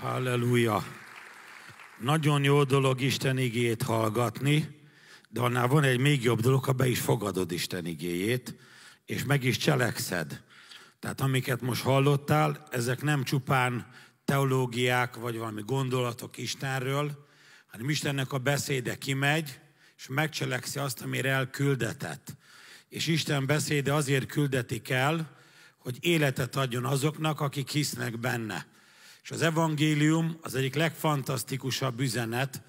Halleluja! Nagyon jó dolog Isten igéjét hallgatni, de annál van egy még jobb dolog, ha be is fogadod Isten igéjét, és meg is cselekszed. Tehát amiket most hallottál, ezek nem csupán teológiák, vagy valami gondolatok Istenről, hanem Istennek a beszéde kimegy, és megcselekszi azt, amire elküldetett. És Isten beszéde azért küldetik el, hogy életet adjon azoknak, akik hisznek benne. És az evangélium az egyik legfantasztikusabb üzenet,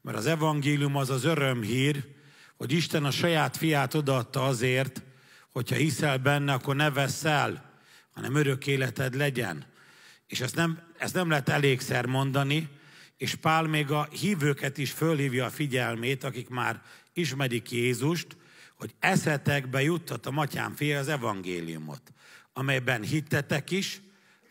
mert az evangélium az az örömhír, hogy Isten a saját fiát odaadta azért, hogyha hiszel benne, akkor ne veszel, hanem örök életed legyen. És ezt nem, ezt nem lehet elégszer mondani, és Pál még a hívőket is fölhívja a figyelmét, akik már ismerik Jézust, hogy eszetekbe juttat a matyám fia az evangéliumot, amelyben hittetek is,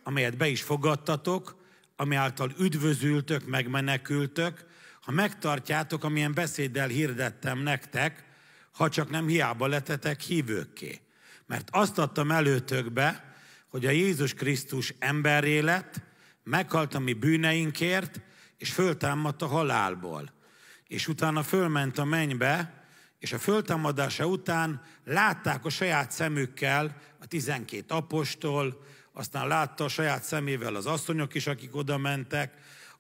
amelyet be is fogadtatok, ami által üdvözültök, megmenekültök, ha megtartjátok, amilyen beszéddel hirdettem nektek, ha csak nem hiába letetek hívőkké. Mert azt adtam előtökbe, hogy a Jézus Krisztus emberré lett, meghalt a mi bűneinkért, és föltámadt a halálból. És utána fölment a mennybe, és a föltámadása után látták a saját szemükkel a tizenkét apostol, aztán látta a saját szemével az asszonyok is, akik oda mentek,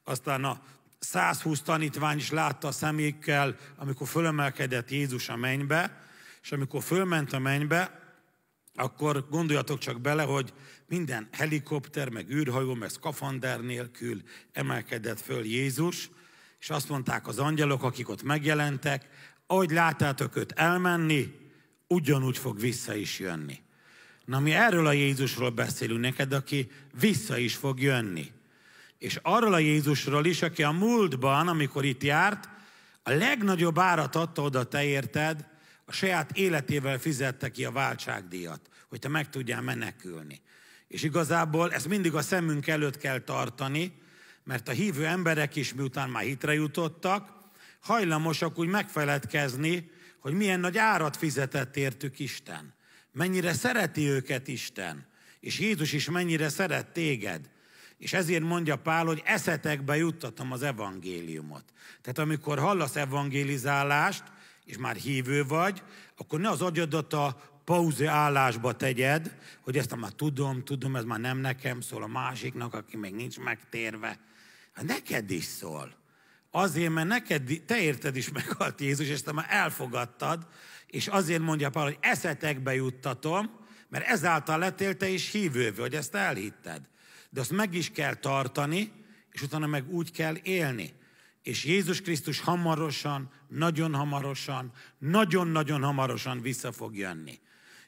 aztán a 120 tanítvány is látta a szemékkel, amikor fölemelkedett Jézus a mennybe, és amikor fölment a mennybe, akkor gondoljatok csak bele, hogy minden helikopter, meg űrhajó, meg szkafander nélkül emelkedett föl Jézus, és azt mondták az angyalok, akik ott megjelentek, ahogy láttátok őt elmenni, ugyanúgy fog vissza is jönni. Na mi erről a Jézusról beszélünk neked, aki vissza is fog jönni. És arról a Jézusról is, aki a múltban, amikor itt járt, a legnagyobb árat adta oda te érted, a saját életével fizette ki a váltságdíjat, hogy te meg tudjál menekülni. És igazából ezt mindig a szemünk előtt kell tartani, mert a hívő emberek is, miután már hitre jutottak, hajlamosak úgy megfeledkezni, hogy milyen nagy árat fizetett értük Isten mennyire szereti őket Isten, és Jézus is mennyire szeret téged. És ezért mondja Pál, hogy eszetekbe juttatom az evangéliumot. Tehát amikor hallasz evangélizálást, és már hívő vagy, akkor ne az agyadat a pauzi állásba tegyed, hogy ezt már tudom, tudom, ez már nem nekem szól, a másiknak, aki még nincs megtérve. Hát neked is szól. Azért, mert neked, te érted is meghalt Jézus, és te már elfogadtad, és azért mondja Pál, hogy eszetekbe juttatom, mert ezáltal lettél te is hívővő, hogy ezt elhitted. De azt meg is kell tartani, és utána meg úgy kell élni. És Jézus Krisztus hamarosan, nagyon hamarosan, nagyon-nagyon hamarosan vissza fog jönni.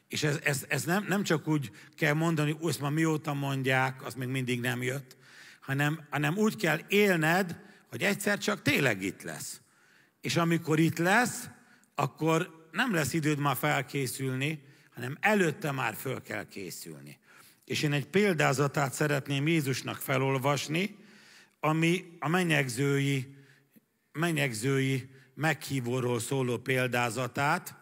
És ez, ez, ez nem, nem csak úgy kell mondani, hogy ezt már mióta mondják, az még mindig nem jött, hanem, hanem úgy kell élned, hogy egyszer csak tényleg itt lesz. És amikor itt lesz, akkor nem lesz időd már felkészülni, hanem előtte már föl kell készülni. És én egy példázatát szeretném Jézusnak felolvasni, ami a menyegzői, menyegzői meghívóról szóló példázatát,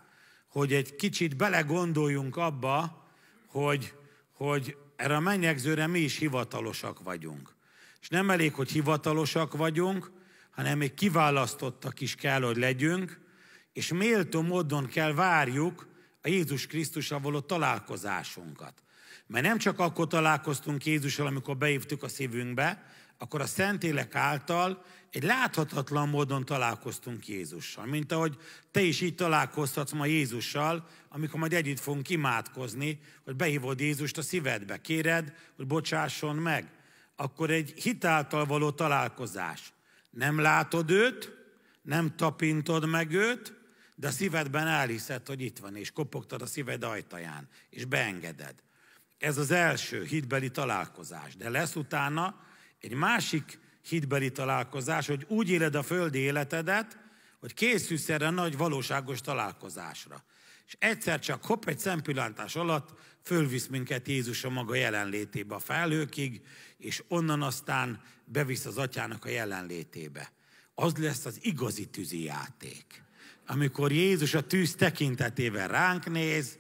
hogy egy kicsit belegondoljunk abba, hogy, hogy erre a menyegzőre mi is hivatalosak vagyunk. És nem elég, hogy hivatalosak vagyunk, hanem még kiválasztottak is kell, hogy legyünk, és méltó módon kell várjuk a Jézus Krisztussal való találkozásunkat. Mert nem csak akkor találkoztunk Jézussal, amikor beívtuk a szívünkbe, akkor a Szentélek által egy láthatatlan módon találkoztunk Jézussal. Mint ahogy te is így találkozhatsz ma Jézussal, amikor majd együtt fogunk imádkozni, hogy behívod Jézust a szívedbe, kéred, hogy bocsásson meg. Akkor egy hitáltal való találkozás. Nem látod őt, nem tapintod meg őt, de a szívedben elhiszed, hogy itt van, és kopogtad a szíved ajtaján, és beengeded. Ez az első hitbeli találkozás, de lesz utána egy másik hitbeli találkozás, hogy úgy éled a földi életedet, hogy készülsz erre a nagy valóságos találkozásra. És egyszer csak hopp egy szempillantás alatt fölvisz minket Jézus a maga jelenlétébe a felhőkig, és onnan aztán bevisz az atyának a jelenlétébe. Az lesz az igazi tűzi játék amikor Jézus a tűz tekintetével ránk néz,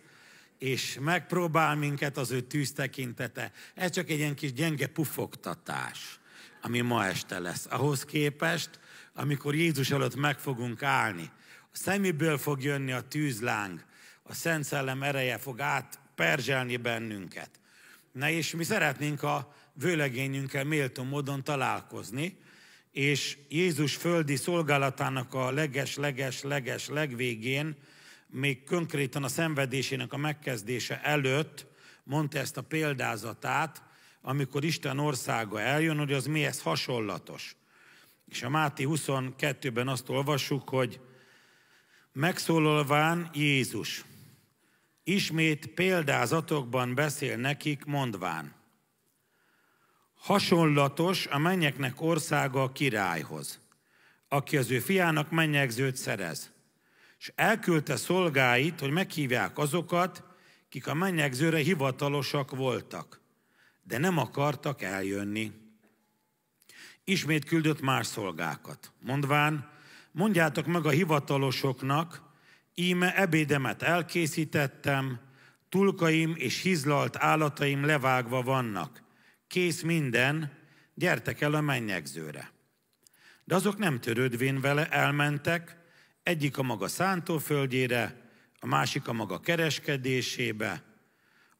és megpróbál minket az ő tűz tekintete. Ez csak egy ilyen kis gyenge pufogtatás, ami ma este lesz. Ahhoz képest, amikor Jézus előtt meg fogunk állni, a szemiből fog jönni a tűzláng, a Szent Szellem ereje fog átperzselni bennünket. Na és mi szeretnénk a vőlegényünkkel méltó módon találkozni, és Jézus földi szolgálatának a leges, leges, leges legvégén, még konkrétan a szenvedésének a megkezdése előtt mondta ezt a példázatát, amikor Isten országa eljön, hogy az mihez hasonlatos. És a Máti 22-ben azt olvassuk, hogy megszólalván Jézus ismét példázatokban beszél nekik, mondván. Hasonlatos a mennyeknek országa a királyhoz, aki az ő fiának mennyegzőt szerez. És elküldte szolgáit, hogy meghívják azokat, kik a mennyegzőre hivatalosak voltak, de nem akartak eljönni. Ismét küldött más szolgákat, mondván, mondjátok meg a hivatalosoknak, íme ebédemet elkészítettem, tulkaim és hizlalt állataim levágva vannak, kész minden, gyertek el a mennyegzőre. De azok nem törődvén vele elmentek, egyik a maga szántóföldjére, a másik a maga kereskedésébe,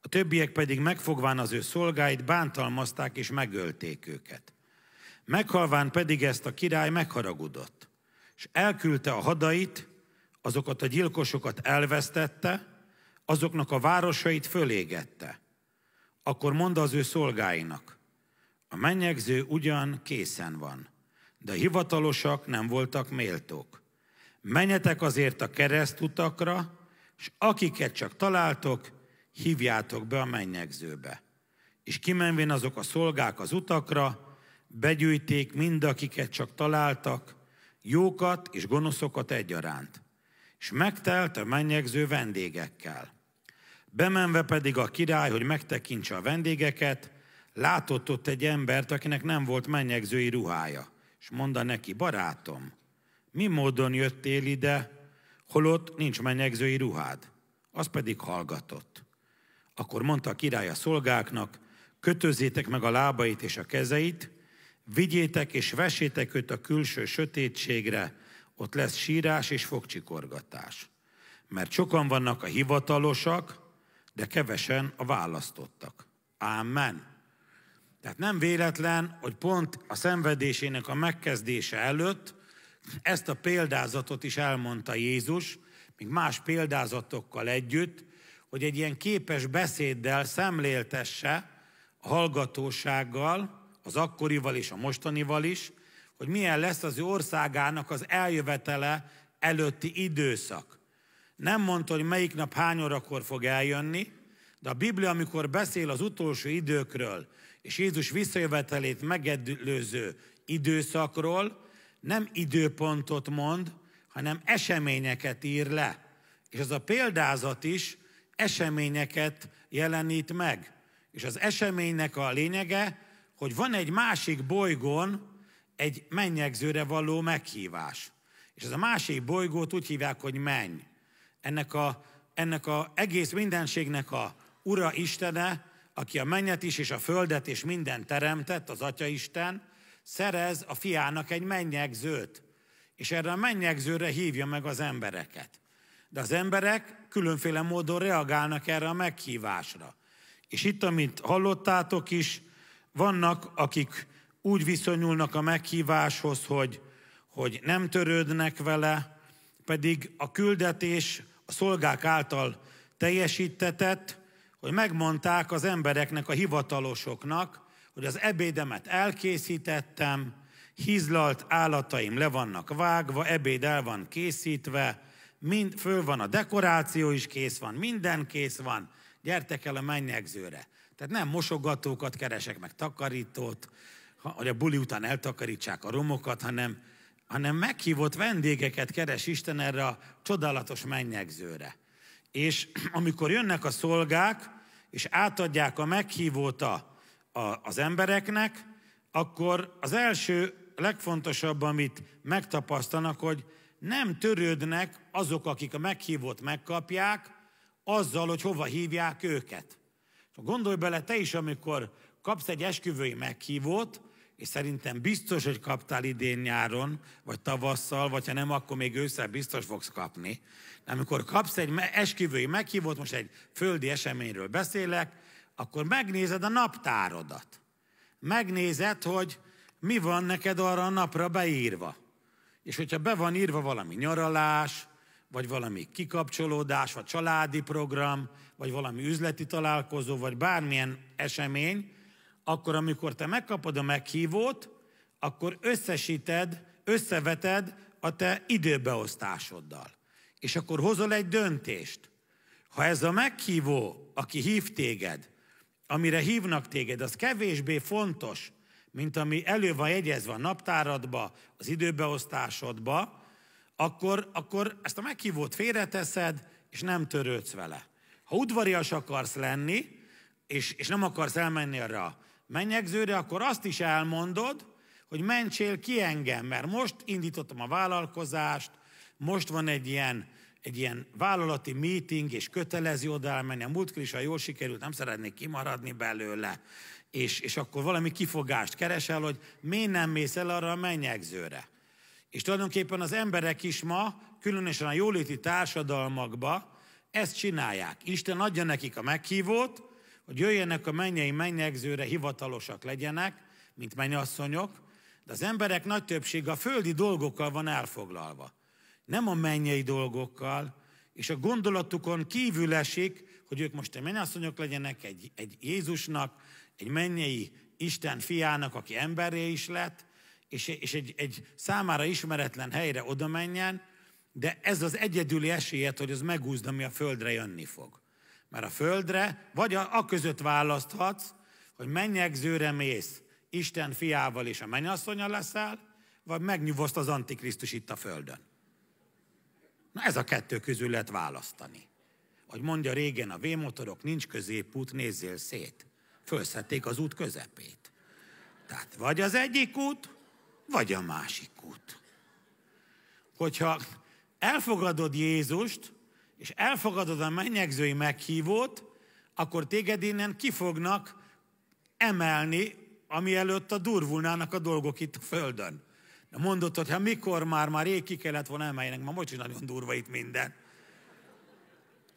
a többiek pedig megfogván az ő szolgáit bántalmazták és megölték őket. Meghalván pedig ezt a király megharagudott, és elküldte a hadait, azokat a gyilkosokat elvesztette, azoknak a városait fölégette. Akkor mondd az ő szolgáinak, a menyegző ugyan készen van, de a hivatalosak nem voltak méltók. Menjetek azért a keresztutakra, és akiket csak találtok, hívjátok be a mennyegzőbe. És kimenvén azok a szolgák az utakra, begyűjték mind, akiket csak találtak, jókat és gonoszokat egyaránt. És megtelt a mennyegző vendégekkel. Bemenve pedig a király, hogy megtekintse a vendégeket, látott ott egy embert, akinek nem volt mennyegzői ruhája. És mondta neki, barátom, mi módon jöttél ide, holott nincs mennyegzői ruhád? Az pedig hallgatott. Akkor mondta a király a szolgáknak, kötözzétek meg a lábait és a kezeit, vigyétek és vesétek őt a külső sötétségre, ott lesz sírás és fogcsikorgatás. Mert sokan vannak a hivatalosak, de kevesen a választottak. Amen. Tehát nem véletlen, hogy pont a szenvedésének a megkezdése előtt ezt a példázatot is elmondta Jézus, még más példázatokkal együtt, hogy egy ilyen képes beszéddel szemléltesse a hallgatósággal, az akkorival és a mostanival is, hogy milyen lesz az ő országának az eljövetele előtti időszak. Nem mondta, hogy melyik nap hány órakor fog eljönni, de a Biblia, amikor beszél az utolsó időkről, és Jézus visszajövetelét megelőző időszakról, nem időpontot mond, hanem eseményeket ír le. És ez a példázat is eseményeket jelenít meg. És az eseménynek a lényege, hogy van egy másik bolygón egy mennyegzőre való meghívás. És ez a másik bolygót úgy hívják, hogy menny ennek a, ennek a egész mindenségnek a Ura Istene, aki a mennyet is, és a földet, és minden teremtett, az Atya Isten, szerez a fiának egy mennyegzőt, és erre a mennyegzőre hívja meg az embereket. De az emberek különféle módon reagálnak erre a meghívásra. És itt, amit hallottátok is, vannak, akik úgy viszonyulnak a meghíváshoz, hogy, hogy nem törődnek vele, pedig a küldetés a szolgák által teljesítetett, hogy megmondták az embereknek, a hivatalosoknak, hogy az ebédemet elkészítettem, hízlalt állataim le vannak vágva, ebéd el van készítve, mind, föl van a dekoráció is kész van, minden kész van, gyertek el a mennyegzőre. Tehát nem mosogatókat keresek, meg takarítót, hogy a buli után eltakarítsák a romokat, hanem hanem meghívott vendégeket keres Isten erre a csodálatos mennyegzőre. És amikor jönnek a szolgák, és átadják a meghívót a, a, az embereknek, akkor az első legfontosabb, amit megtapasztanak, hogy nem törődnek azok, akik a meghívót megkapják, azzal, hogy hova hívják őket. Gondolj bele te is, amikor kapsz egy esküvői meghívót, és szerintem biztos, hogy kaptál idén nyáron, vagy tavasszal, vagy ha nem, akkor még ősszel biztos fogsz kapni. De amikor kapsz egy esküvői meghívót, most egy földi eseményről beszélek, akkor megnézed a naptárodat. Megnézed, hogy mi van neked arra a napra beírva. És hogyha be van írva valami nyaralás, vagy valami kikapcsolódás, vagy családi program, vagy valami üzleti találkozó, vagy bármilyen esemény, akkor amikor te megkapod a meghívót, akkor összesíted, összeveted a te időbeosztásoddal. És akkor hozol egy döntést. Ha ez a meghívó, aki hív téged, amire hívnak téged, az kevésbé fontos, mint ami elő van jegyezve a naptáradba, az időbeosztásodba, akkor, akkor ezt a meghívót félreteszed, és nem törődsz vele. Ha udvarias akarsz lenni, és, és nem akarsz elmenni arra menyegzőre, akkor azt is elmondod, hogy mentsél ki engem, mert most indítottam a vállalkozást, most van egy ilyen, egy ilyen vállalati meeting, és kötelező oda elmenni. A múltkor is, ha jól sikerült, nem szeretnék kimaradni belőle. És, és akkor valami kifogást keresel, hogy miért nem mész el arra a mennyegzőre. És tulajdonképpen az emberek is ma, különösen a jóléti társadalmakba ezt csinálják. Isten adja nekik a meghívót, hogy jöjjenek a mennyei mennyegzőre, hivatalosak legyenek, mint mennyasszonyok, de az emberek nagy többsége a földi dolgokkal van elfoglalva. Nem a mennyei dolgokkal, és a gondolatukon kívül esik, hogy ők most a mennyasszonyok legyenek egy, egy Jézusnak, egy mennyei Isten fiának, aki emberé is lett, és, és egy, egy számára ismeretlen helyre oda menjen, de ez az egyedüli esélyet, hogy az megúzd, ami a földre jönni fog mert a földre, vagy a, a között választhatsz, hogy mennyegzőre mész, Isten fiával és a mennyasszonya leszel, vagy megnyugoszt az Antikrisztus itt a földön. Na ez a kettő közül lehet választani. Hogy mondja régen a V-motorok, nincs középút, nézzél szét. Fölszették az út közepét. Tehát vagy az egyik út, vagy a másik út. Hogyha elfogadod Jézust, és elfogadod a mennyegzői meghívót, akkor téged innen ki fognak emelni, ami előtt a durvulnának a dolgok itt a Földön. De mondod, hogy ha mikor már, már rég ki kellett volna emeljenek, ma most nagyon durva itt minden.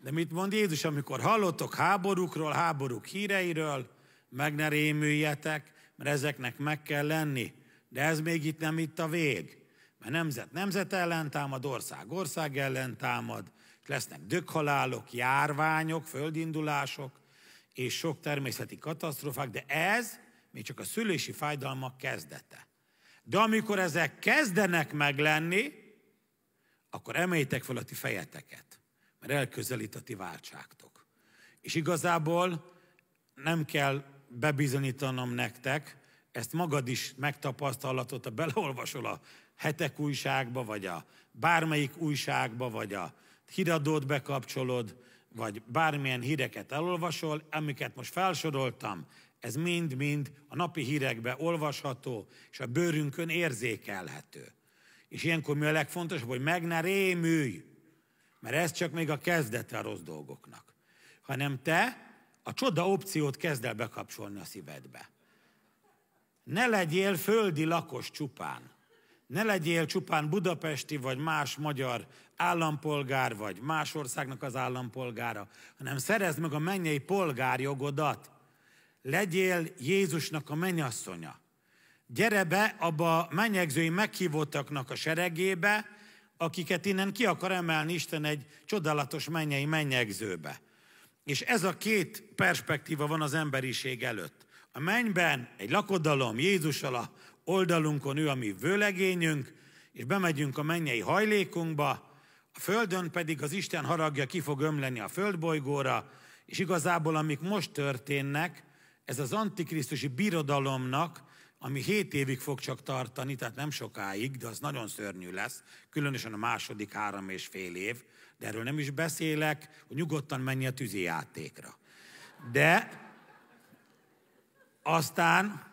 De mit mond Jézus, amikor hallottok háborúkról, háborúk híreiről, meg ne rémüljetek, mert ezeknek meg kell lenni. De ez még itt nem itt a vég. Mert nemzet nemzet ellen támad, ország ország ellen támad, Lesznek dökhalálok, járványok, földindulások és sok természeti katasztrófák, de ez még csak a szülési fájdalmak kezdete. De amikor ezek kezdenek meglenni, akkor emeljétek fel a ti fejeteket, mert elközelít a ti váltságtok. És igazából nem kell bebizonyítanom nektek, ezt magad is megtapasztalhatod, ha beleolvasol a hetek újságba, vagy a bármelyik újságba, vagy a híradót bekapcsolod, vagy bármilyen híreket elolvasol, amiket most felsoroltam, ez mind-mind a napi hírekbe olvasható, és a bőrünkön érzékelhető. És ilyenkor mi a legfontosabb, hogy meg ne rémülj, mert ez csak még a kezdete a rossz dolgoknak, hanem te a csoda opciót kezd el bekapcsolni a szívedbe. Ne legyél földi lakos csupán. Ne legyél csupán budapesti vagy más magyar állampolgár vagy, más országnak az állampolgára, hanem szerezd meg a mennyei polgárjogodat. Legyél Jézusnak a mennyasszonya. Gyere be abba a mennyegzői meghívottaknak a seregébe, akiket innen ki akar emelni Isten egy csodálatos mennyei mennyegzőbe. És ez a két perspektíva van az emberiség előtt. A mennyben egy lakodalom, Jézussal a oldalunkon ő a mi vőlegényünk, és bemegyünk a mennyei hajlékunkba, földön pedig az Isten haragja ki fog ömleni a földbolygóra, és igazából amik most történnek, ez az antikrisztusi birodalomnak, ami hét évig fog csak tartani, tehát nem sokáig, de az nagyon szörnyű lesz, különösen a második három és fél év, de erről nem is beszélek, hogy nyugodtan menj a tűzi játékra. De aztán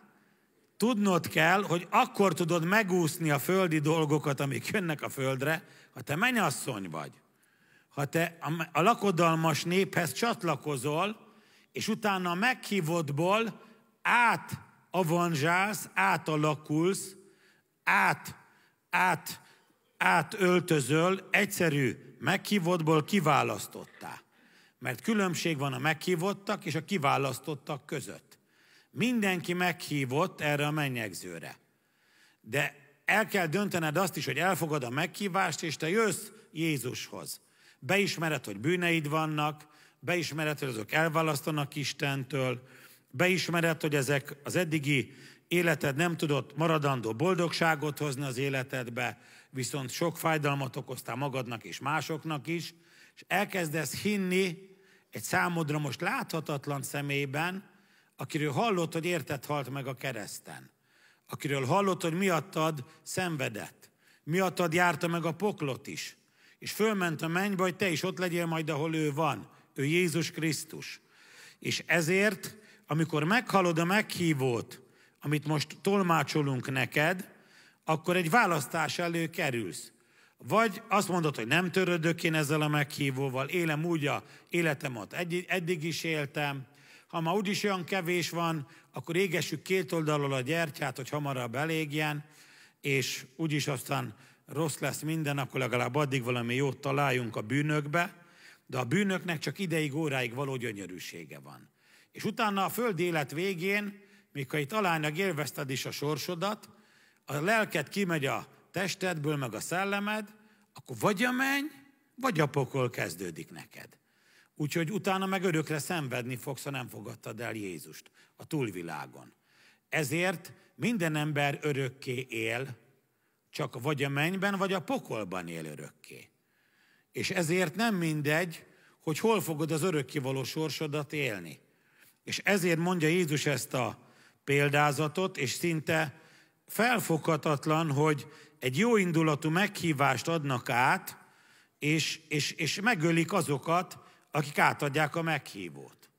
tudnod kell, hogy akkor tudod megúszni a földi dolgokat, amik jönnek a földre, ha te mennyasszony vagy, ha te a lakodalmas néphez csatlakozol, és utána a meghívottból át avanzsálsz, átalakulsz, át, át, átöltözöl, egyszerű meghívottból kiválasztottá. Mert különbség van a meghívottak és a kiválasztottak között. Mindenki meghívott erre a mennyegzőre. De el kell döntened azt is, hogy elfogad a meghívást, és te jössz Jézushoz. Beismered, hogy bűneid vannak, beismered, hogy azok elválasztanak Istentől, beismered, hogy ezek az eddigi életed nem tudott maradandó boldogságot hozni az életedbe, viszont sok fájdalmat okoztál magadnak és másoknak is, és elkezdesz hinni egy számodra most láthatatlan szemében, akiről hallott, hogy értett halt meg a kereszten akiről hallott, hogy miattad szenvedett, miattad járta meg a poklot is, és fölment a mennybe, hogy te is ott legyél majd, ahol ő van, ő Jézus Krisztus. És ezért, amikor meghalod a meghívót, amit most tolmácsolunk neked, akkor egy választás elő kerülsz. Vagy azt mondod, hogy nem törödök én ezzel a meghívóval, élem úgy a életemet, eddig is éltem, ha ma úgyis olyan kevés van, akkor égessük két oldalról a gyertyát, hogy hamarabb elégjen, és úgyis aztán rossz lesz minden, akkor legalább addig valami jót találjunk a bűnökbe, de a bűnöknek csak ideig, óráig való gyönyörűsége van. És utána a föld élet végén, mikor itt alánynak élvezted is a sorsodat, a lelked kimegy a testedből, meg a szellemed, akkor vagy a menny, vagy a pokol kezdődik neked. Úgyhogy utána meg örökre szenvedni fogsz, ha nem fogadtad el Jézust a túlvilágon. Ezért minden ember örökké él, csak vagy a mennyben, vagy a pokolban él örökké. És ezért nem mindegy, hogy hol fogod az való sorsodat élni. És ezért mondja Jézus ezt a példázatot, és szinte felfoghatatlan, hogy egy jó indulatú meghívást adnak át, és, és, és megölik azokat, akik átadják a meghívót.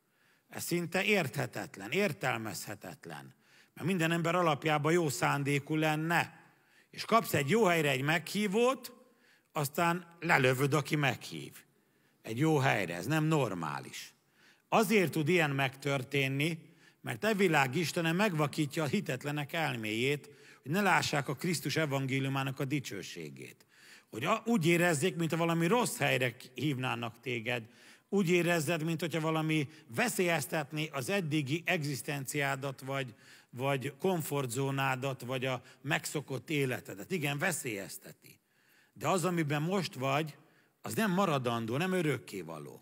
Ez szinte érthetetlen, értelmezhetetlen. Mert minden ember alapjában jó szándékú lenne. És kapsz egy jó helyre egy meghívót, aztán lelövöd, aki meghív. Egy jó helyre, ez nem normális. Azért tud ilyen megtörténni, mert e világ Istene megvakítja a hitetlenek elméjét, hogy ne lássák a Krisztus evangéliumának a dicsőségét. Hogy úgy érezzék, mint valami rossz helyre hívnának téged, úgy érezzed, mint hogyha valami veszélyeztetni az eddigi egzisztenciádat, vagy, vagy komfortzónádat, vagy a megszokott életedet. Igen, veszélyezteti. De az, amiben most vagy, az nem maradandó, nem örökkévaló.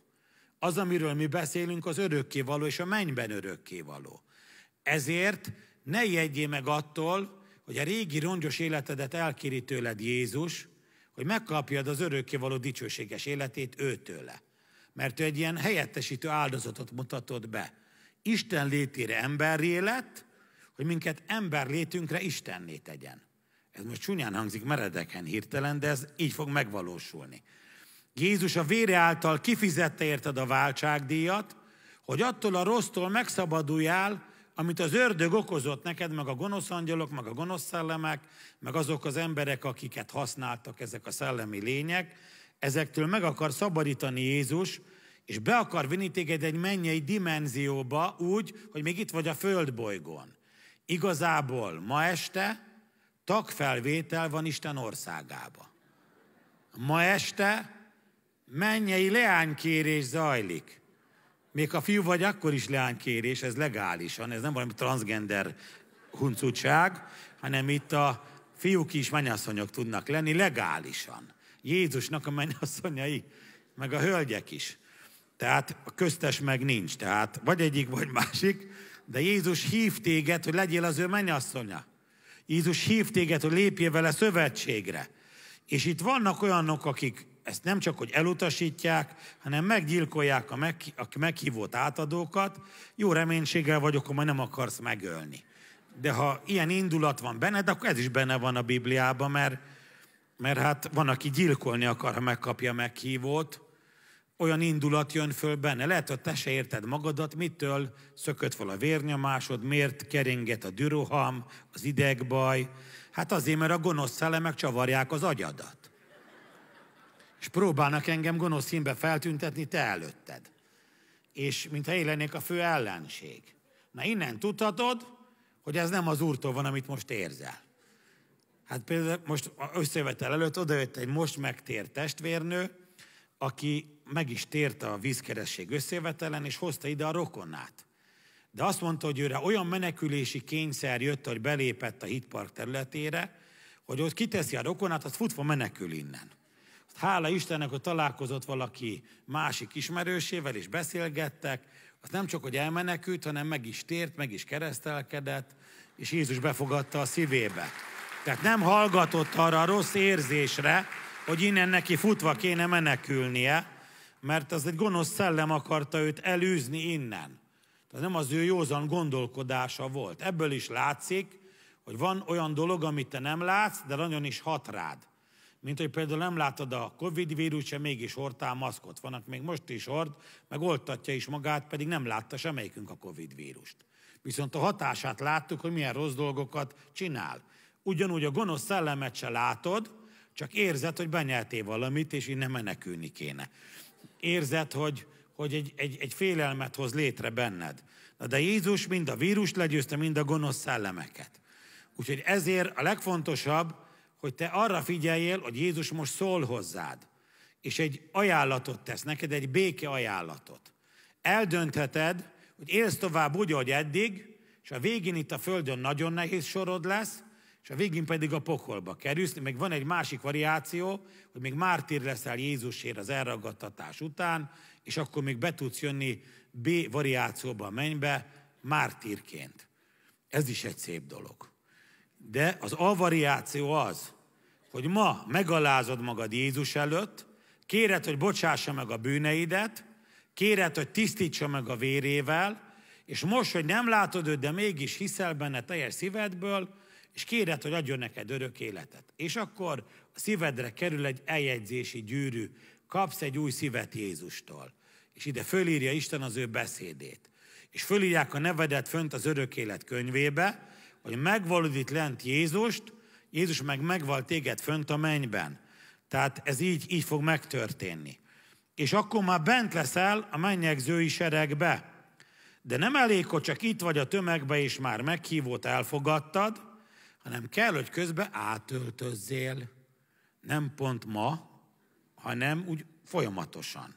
Az, amiről mi beszélünk, az örökkévaló, és a mennyben örökkévaló. Ezért ne jegyél meg attól, hogy a régi rongyos életedet elkéri tőled Jézus, hogy megkapjad az örökkévaló dicsőséges életét őtőle mert ő egy ilyen helyettesítő áldozatot mutatott be. Isten létére emberré lett, hogy minket ember létünkre Istenné tegyen. Ez most csúnyán hangzik, meredeken hirtelen, de ez így fog megvalósulni. Jézus a vére által kifizette érted a váltságdíjat, hogy attól a rossztól megszabaduljál, amit az ördög okozott neked, meg a gonosz angyalok, meg a gonosz szellemek, meg azok az emberek, akiket használtak ezek a szellemi lények, ezektől meg akar szabadítani Jézus, és be akar vinni téged egy mennyei dimenzióba úgy, hogy még itt vagy a földbolygón. Igazából ma este tagfelvétel van Isten országába. Ma este mennyei leánykérés zajlik. Még a fiú vagy, akkor is leánykérés, ez legálisan, ez nem valami transgender huncutság, hanem itt a fiúk is mennyasszonyok tudnak lenni legálisan. Jézusnak a mennyasszonyai, meg a hölgyek is. Tehát a köztes meg nincs. Tehát vagy egyik, vagy másik. De Jézus hív téged, hogy legyél az ő mennyasszonya. Jézus hív téged, hogy lépjél vele szövetségre. És itt vannak olyanok, akik ezt nem csak, hogy elutasítják, hanem meggyilkolják a, meg, a meghívott átadókat. Jó reménységgel vagyok, hogy majd nem akarsz megölni. De ha ilyen indulat van benned, akkor ez is benne van a Bibliában, mert mert hát van, aki gyilkolni akar, ha megkapja meghívót, olyan indulat jön föl benne. Lehet, hogy te se érted magadat, mitől szökött fel a vérnyomásod, miért keringet a düroham, az idegbaj. Hát azért, mert a gonosz szellemek csavarják az agyadat. És próbálnak engem gonosz színbe feltüntetni te előtted. És mintha én lennék a fő ellenség. Na innen tudhatod, hogy ez nem az úrtól van, amit most érzel. Hát például most összevetel előtt odajött egy most megtért testvérnő, aki meg is térte a vízkeresség összevetelen, és hozta ide a rokonát. De azt mondta, hogy őre olyan menekülési kényszer jött, hogy belépett a hitpark területére, hogy ott kiteszi a rokonát, az futva menekül innen. Hála Istennek, hogy találkozott valaki másik ismerősével, és beszélgettek, az nem csak, hogy elmenekült, hanem meg is tért, meg is keresztelkedett, és Jézus befogadta a szívébe. Tehát nem hallgatott arra a rossz érzésre, hogy innen neki futva kéne menekülnie, mert az egy gonosz szellem akarta őt elűzni innen. Tehát nem az ő józan gondolkodása volt. Ebből is látszik, hogy van olyan dolog, amit te nem látsz, de nagyon is hat rád. Mint hogy például nem látod a Covid vírus, se mégis hordtál maszkot. Vannak még most is hord, meg oltatja is magát, pedig nem látta semmelyikünk a Covid vírust. Viszont a hatását láttuk, hogy milyen rossz dolgokat csinál ugyanúgy a gonosz szellemet se látod, csak érzed, hogy benyeltél valamit, és innen menekülni kéne. Érzed, hogy, hogy egy, egy, egy félelmet hoz létre benned. Na de Jézus mind a vírus legyőzte, mind a gonosz szellemeket. Úgyhogy ezért a legfontosabb, hogy te arra figyeljél, hogy Jézus most szól hozzád, és egy ajánlatot tesz neked, egy béke ajánlatot. Eldöntheted, hogy élsz tovább úgy, ahogy eddig, és a végén itt a Földön nagyon nehéz sorod lesz, és a végén pedig a pokolba kerülsz, meg van egy másik variáció, hogy még mártír leszel Jézusért az elragadtatás után, és akkor még be tudsz jönni B variációba a mennybe, mártírként. Ez is egy szép dolog. De az A variáció az, hogy ma megalázod magad Jézus előtt, kéred, hogy bocsássa meg a bűneidet, kéred, hogy tisztítsa meg a vérével, és most, hogy nem látod őt, de mégis hiszel benne teljes szívedből, és kéred, hogy adjon neked örök életet. És akkor a szívedre kerül egy eljegyzési gyűrű, kapsz egy új szívet Jézustól. És ide fölírja Isten az ő beszédét. És fölírják a nevedet fönt az örök élet könyvébe, hogy megvalod itt lent Jézust, Jézus meg megval téged fönt a mennyben. Tehát ez így, így fog megtörténni. És akkor már bent leszel a mennyegzői seregbe. De nem elég, hogy csak itt vagy a tömegbe, és már meghívót elfogadtad, hanem kell, hogy közben átöltözzél. Nem pont ma, hanem úgy folyamatosan.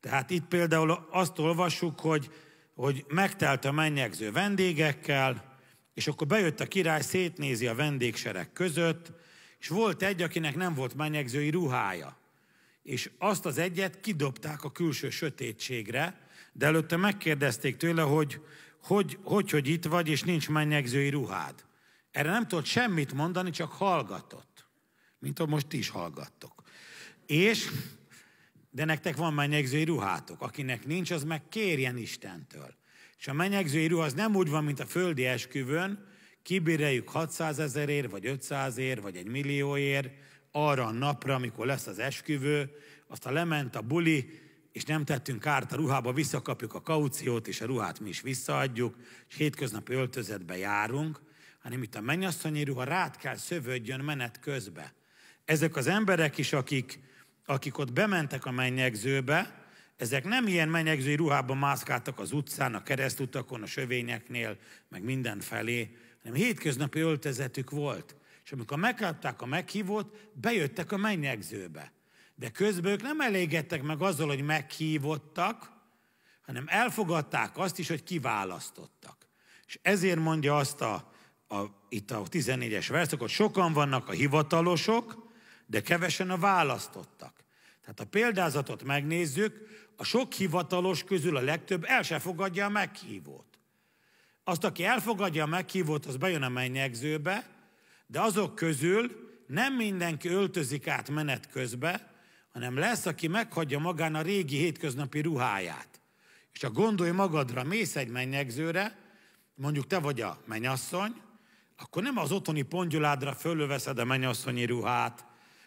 Tehát itt például azt olvassuk, hogy, hogy megtelt a mennyegző vendégekkel, és akkor bejött a király, szétnézi a vendégsereg között, és volt egy, akinek nem volt mennyegzői ruhája. És azt az egyet kidobták a külső sötétségre, de előtte megkérdezték tőle, hogy hogy, hogy, hogy itt vagy, és nincs mennyegzői ruhád. Erre nem tudott semmit mondani, csak hallgatott. Mint ahogy most ti is hallgattok. És, de nektek van mennyegzői ruhátok. Akinek nincs, az meg kérjen Istentől. És a mennyegzői ruha az nem úgy van, mint a földi esküvőn, kibéreljük 600 ezerért, vagy 500 ér, vagy egy millióért, arra a napra, amikor lesz az esküvő, a lement a buli, és nem tettünk kárt a ruhába, visszakapjuk a kauciót, és a ruhát mi is visszaadjuk, és hétköznapi öltözetbe járunk, hanem itt a mennyasszonyi ruha rád kell szövődjön menet közbe. Ezek az emberek is, akik, akik ott bementek a mennyegzőbe, ezek nem ilyen menyegzői ruhában mászkáltak az utcán, a keresztutakon, a sövényeknél, meg minden felé. hanem hétköznapi öltözetük volt. És amikor megkapták a meghívót, bejöttek a mennyegzőbe. De közben ők nem elégedtek meg azzal, hogy meghívottak, hanem elfogadták azt is, hogy kiválasztottak. És ezért mondja azt a a, itt a 14-es ott sokan vannak a hivatalosok, de kevesen a választottak. Tehát a példázatot megnézzük, a sok hivatalos közül a legtöbb el se fogadja a meghívót. Azt, aki elfogadja a meghívót, az bejön a mennyegzőbe, de azok közül nem mindenki öltözik át menet közbe, hanem lesz, aki meghagyja magán a régi hétköznapi ruháját. És ha gondolj magadra, mész egy mennyegzőre, mondjuk te vagy a menyasszony, akkor nem az otthoni pongyoládra fölveszed a mennyasszonyi ruhát,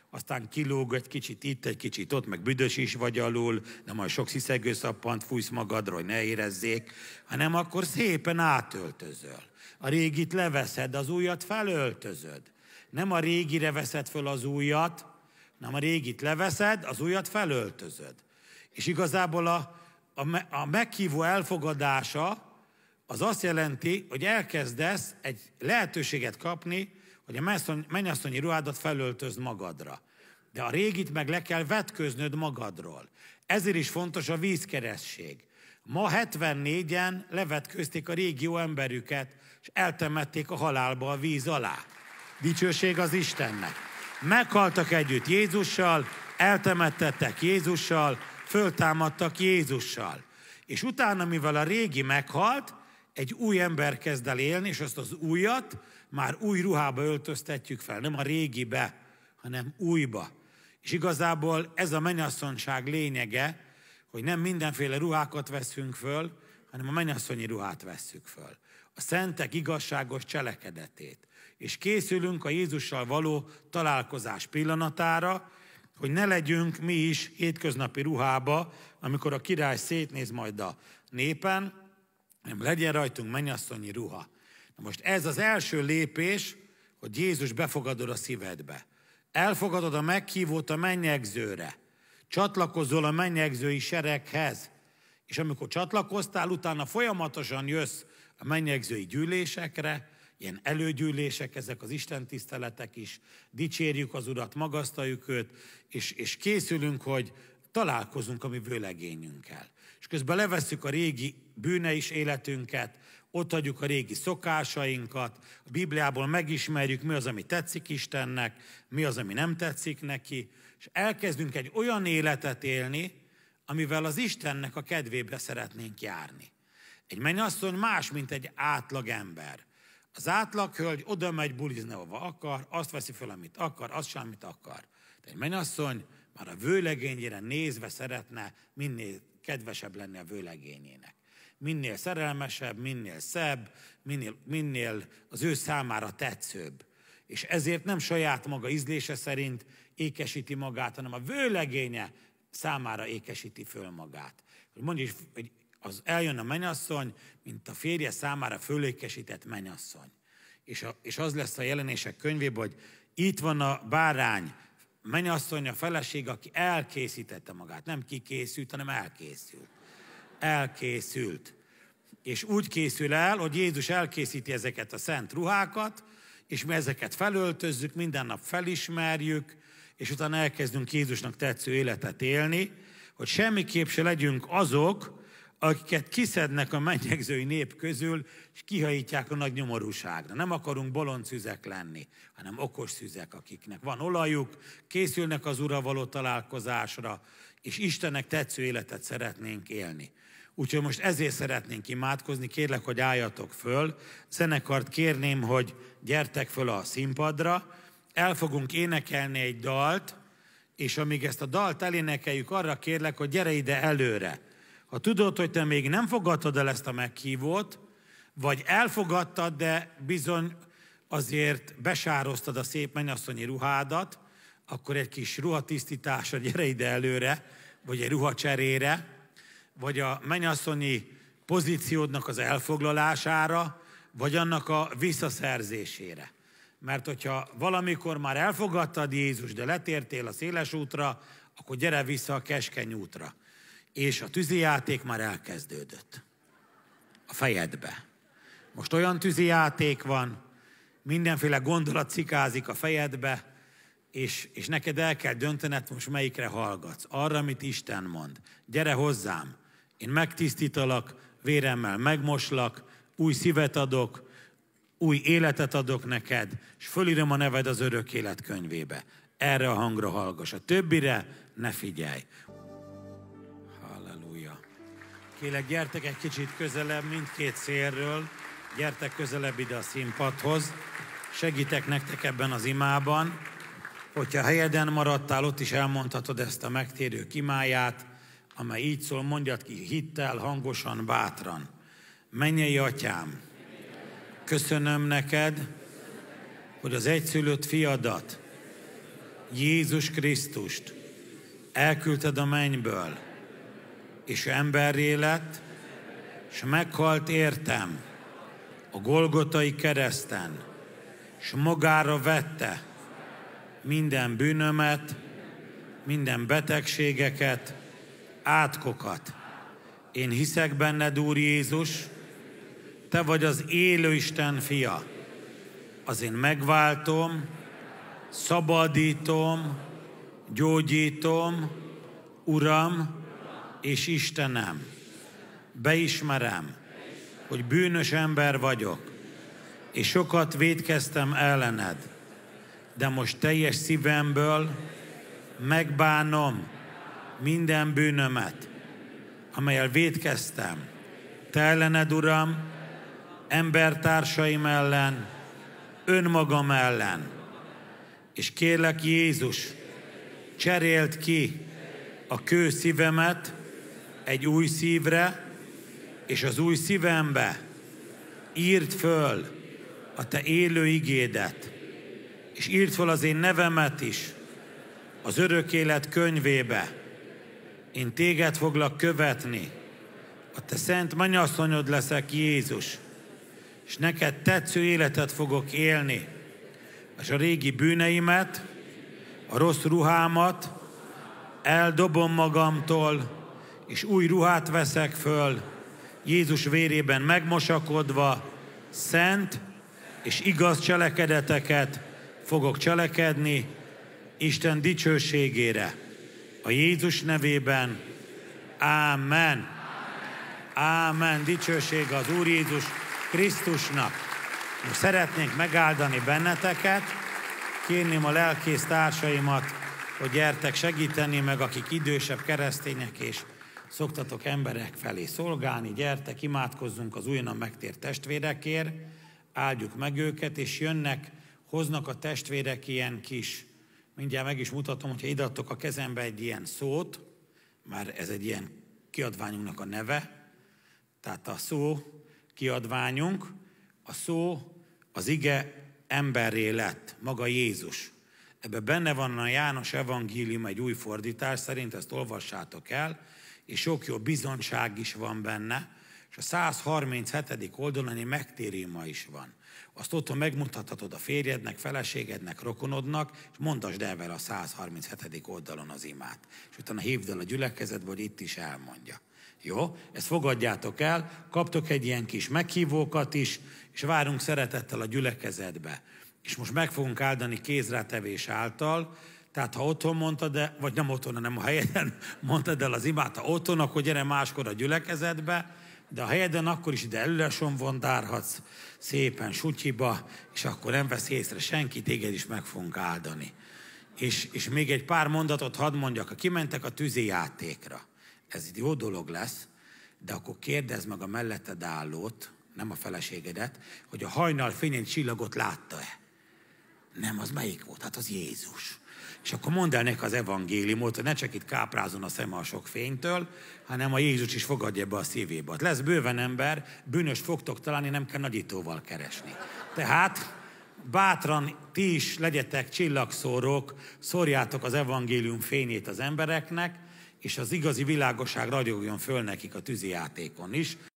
aztán kilóg egy kicsit itt, egy kicsit ott, meg büdös is vagy alul, de majd sok sziszegő szappant fújsz magadra, hogy ne érezzék, hanem akkor szépen átöltözöl. A régit leveszed, az újat felöltözöd. Nem a régire veszed föl az újat, hanem a régit leveszed, az újat felöltözöd. És igazából a, a, a meghívó elfogadása, az azt jelenti, hogy elkezdesz egy lehetőséget kapni, hogy a mennyasszonyi ruhádat felöltözd magadra. De a régit meg le kell vetköznöd magadról. Ezért is fontos a vízkeresség. Ma 74-en levetközték a régió emberüket, és eltemették a halálba a víz alá. Dicsőség az Istennek. Meghaltak együtt Jézussal, eltemettettek Jézussal, föltámadtak Jézussal. És utána, mivel a régi meghalt, egy új ember kezd el élni, és azt az újat már új ruhába öltöztetjük fel, nem a régibe, hanem újba. És igazából ez a mennyasszonság lényege, hogy nem mindenféle ruhákat veszünk föl, hanem a mennyasszonyi ruhát vesszük föl. A szentek igazságos cselekedetét. És készülünk a Jézussal való találkozás pillanatára, hogy ne legyünk mi is hétköznapi ruhába, amikor a király szétnéz majd a népen, nem legyen rajtunk mennyasszonyi ruha. Na most ez az első lépés, hogy Jézus befogadod a szívedbe. Elfogadod a meghívót a mennyegzőre. Csatlakozol a mennyegzői sereghez. És amikor csatlakoztál, utána folyamatosan jössz a mennyegzői gyűlésekre, ilyen előgyűlések, ezek az Isten tiszteletek is, dicsérjük az Urat, magasztaljuk őt, és, és készülünk, hogy találkozunk a mi vőlegényünkkel. És közben levesszük a régi bűne is életünket, ott hagyjuk a régi szokásainkat, a Bibliából megismerjük, mi az, ami tetszik Istennek, mi az, ami nem tetszik neki, és elkezdünk egy olyan életet élni, amivel az Istennek a kedvébe szeretnénk járni. Egy mennyasszony más, mint egy átlag ember. Az átlag hölgy oda megy bulizni, ahova akar, azt veszi fel, amit akar, azt sem, amit akar. De egy mennyasszony már a vőlegényére nézve szeretne minél kedvesebb lenni a vőlegényének. Minél szerelmesebb, minél szebb, minél, minél az ő számára tetszőbb. És ezért nem saját maga ízlése szerint ékesíti magát, hanem a vőlegénye számára ékesíti föl magát. Mondjuk, hogy az eljön a menyasszony, mint a férje számára fölékesített menyasszony. És, a, és az lesz a jelenések könyvében, hogy itt van a bárány, mennyasszony a feleség, aki elkészítette magát. Nem kikészült, hanem elkészült. Elkészült. És úgy készül el, hogy Jézus elkészíti ezeket a szent ruhákat, és mi ezeket felöltözzük, minden nap felismerjük, és utána elkezdünk Jézusnak tetsző életet élni, hogy semmiképp se legyünk azok, akiket kiszednek a mennyegzői nép közül, és kihajítják a nagy nyomorúságra. Nem akarunk bolond szüzek lenni, hanem okos szüzek, akiknek van olajuk, készülnek az ura való találkozásra, és Istennek tetsző életet szeretnénk élni. Úgyhogy most ezért szeretnénk imádkozni, kérlek, hogy álljatok föl. Zenekart kérném, hogy gyertek föl a színpadra, el fogunk énekelni egy dalt, és amíg ezt a dalt elénekeljük, arra kérlek, hogy gyere ide előre ha tudod, hogy te még nem fogadtad el ezt a meghívót, vagy elfogadtad, de bizony azért besároztad a szép mennyasszonyi ruhádat, akkor egy kis ruhatisztításra gyere ide előre, vagy egy ruhacserére, vagy a mennyasszonyi pozíciódnak az elfoglalására, vagy annak a visszaszerzésére. Mert hogyha valamikor már elfogadtad Jézus, de letértél a széles útra, akkor gyere vissza a keskeny útra és a tűzijáték már elkezdődött. A fejedbe. Most olyan tűzijáték van, mindenféle gondolat cikázik a fejedbe, és, és neked el kell döntened, most melyikre hallgatsz. Arra, amit Isten mond. Gyere hozzám, én megtisztítalak, véremmel megmoslak, új szívet adok, új életet adok neked, és fölírom a neved az örök élet könyvébe. Erre a hangra hallgass. A többire ne figyelj. Kélek, gyertek egy kicsit közelebb mindkét szélről, gyertek közelebb ide a színpadhoz. Segítek nektek ebben az imában. Hogyha helyeden maradtál, ott is elmondhatod ezt a megtérő kimáját, amely így szól, mondjad ki hittel, hangosan, bátran. Menjei atyám, köszönöm neked, hogy az egyszülött fiadat, Jézus Krisztust elküldted a mennyből, és emberré lett, és meghalt értem a Golgotai kereszten, és magára vette minden bűnömet, minden betegségeket, átkokat. Én hiszek benned, Úr Jézus, Te vagy az élő Isten fia, az én megváltom, szabadítom, gyógyítom, Uram, és Istenem, beismerem, hogy bűnös ember vagyok, és sokat védkeztem ellened, de most teljes szívemből megbánom minden bűnömet, amelyel védkeztem. Te ellened, Uram, embertársaim ellen, önmagam ellen. És kérlek, Jézus, cserélt ki a kő szívemet egy új szívre, és az új szívembe írd föl a te élő igédet, és írd föl az én nevemet is az örök élet könyvébe. Én téged foglak követni, a te szent mennyasszonyod leszek Jézus, és neked tetsző életet fogok élni, és a régi bűneimet, a rossz ruhámat eldobom magamtól, és új ruhát veszek föl, Jézus vérében megmosakodva, szent és igaz cselekedeteket fogok cselekedni Isten dicsőségére. A Jézus nevében. Ámen. Ámen. Dicsőség az Úr Jézus Krisztusnak. Most szeretnénk megáldani benneteket. Kérném a lelkész társaimat, hogy gyertek segíteni, meg akik idősebb keresztények és szoktatok emberek felé szolgálni, gyertek, imádkozzunk az újonnan megtért testvérekért, áldjuk meg őket, és jönnek, hoznak a testvérek ilyen kis, mindjárt meg is mutatom, hogyha idattok a kezembe egy ilyen szót, már ez egy ilyen kiadványunknak a neve, tehát a szó kiadványunk, a szó, az ige emberré lett, maga Jézus. Ebben benne van a János Evangélium egy új fordítás, szerint ezt olvassátok el, és sok jó bizonság is van benne, és a 137. oldalon egy megtérima is van. Azt otthon megmutathatod a férjednek, feleségednek, rokonodnak, és mondasd el vele a 137. oldalon az imát. És utána hívd el a gyülekezetbe, hogy itt is elmondja. Jó? Ezt fogadjátok el, kaptok egy ilyen kis meghívókat is, és várunk szeretettel a gyülekezetbe. És most meg fogunk áldani kézrátevés által, tehát ha otthon mondtad, el, vagy nem otthon, hanem a helyeden mondtad el az imát, ha otthon, akkor gyere máskor a gyülekezetbe, de a helyeden akkor is ide előleson vondárhatsz, szépen sutyiba, és akkor nem vesz észre senki, téged is meg fogunk áldani. És, és még egy pár mondatot hadd mondjak, ha kimentek a tűzi játékra, ez egy jó dolog lesz, de akkor kérdezd meg a melletted állót, nem a feleségedet, hogy a hajnal fényén csillagot látta-e. Nem, az melyik volt? Hát az Jézus és akkor mondd el neki az evangéliumot, hogy ne csak itt káprázon a szeme a sok fénytől, hanem a Jézus is fogadja be a szívébe. Lesz bőven ember, bűnös fogtok találni, nem kell nagyítóval keresni. Tehát bátran ti is legyetek csillagszórók, szórjátok az evangélium fényét az embereknek, és az igazi világosság ragyogjon föl nekik a tűzi játékon is.